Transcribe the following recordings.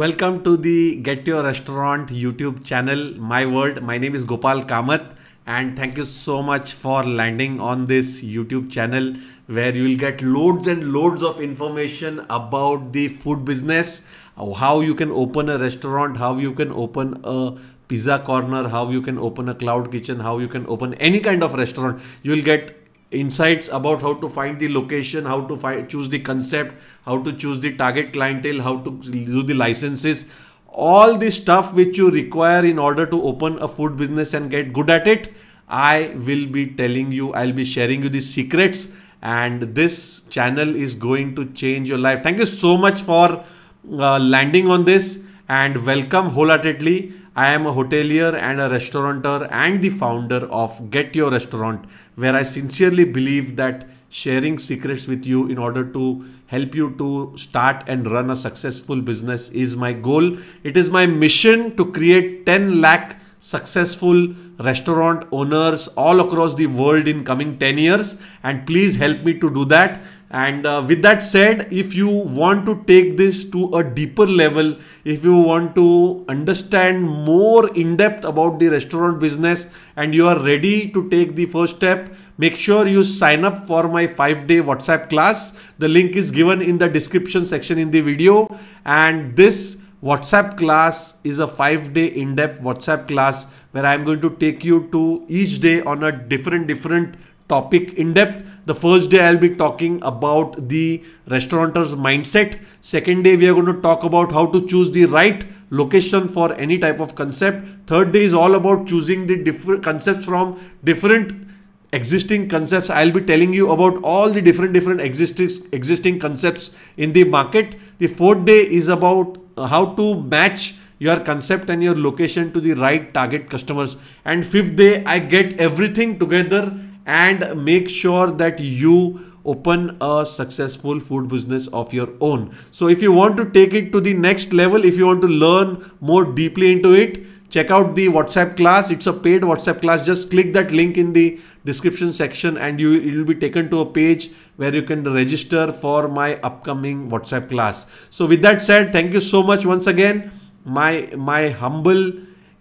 Welcome to the Get Your Restaurant YouTube channel, My World. My name is Gopal Kamath and thank you so much for landing on this YouTube channel where you will get loads and loads of information about the food business, how you can open a restaurant, how you can open a pizza corner, how you can open a cloud kitchen, how you can open any kind of restaurant. You will get insights about how to find the location, how to find, choose the concept, how to choose the target clientele, how to do the licenses, all the stuff which you require in order to open a food business and get good at it. I will be telling you, I'll be sharing you the secrets and this channel is going to change your life. Thank you so much for uh, landing on this and welcome wholeheartedly. I am a hotelier and a restaurateur and the founder of Get Your Restaurant, where I sincerely believe that sharing secrets with you in order to help you to start and run a successful business is my goal. It is my mission to create 10 lakh successful restaurant owners all across the world in coming 10 years and please help me to do that and uh, with that said if you want to take this to a deeper level if you want to understand more in depth about the restaurant business and you are ready to take the first step make sure you sign up for my 5 day whatsapp class the link is given in the description section in the video and this WhatsApp class is a five day in-depth WhatsApp class where I'm going to take you to each day on a different, different topic in depth. The first day I'll be talking about the restaurateur's mindset. Second day we are going to talk about how to choose the right location for any type of concept. Third day is all about choosing the different concepts from different existing concepts. I'll be telling you about all the different different existing existing concepts in the market. The fourth day is about how to match your concept and your location to the right target customers and fifth day i get everything together and make sure that you open a successful food business of your own. So if you want to take it to the next level, if you want to learn more deeply into it, check out the WhatsApp class. It's a paid WhatsApp class. Just click that link in the description section and you will be taken to a page where you can register for my upcoming WhatsApp class. So with that said, thank you so much once again. My my humble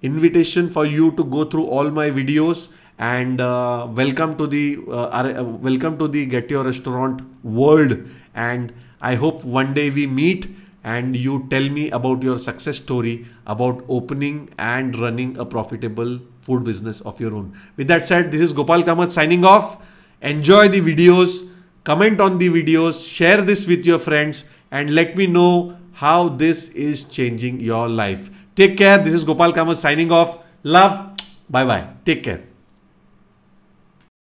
invitation for you to go through all my videos and uh, welcome to the uh, uh, welcome to the get your restaurant world and i hope one day we meet and you tell me about your success story about opening and running a profitable food business of your own with that said this is gopal kamath signing off enjoy the videos comment on the videos share this with your friends and let me know how this is changing your life take care this is gopal kamath signing off love bye bye take care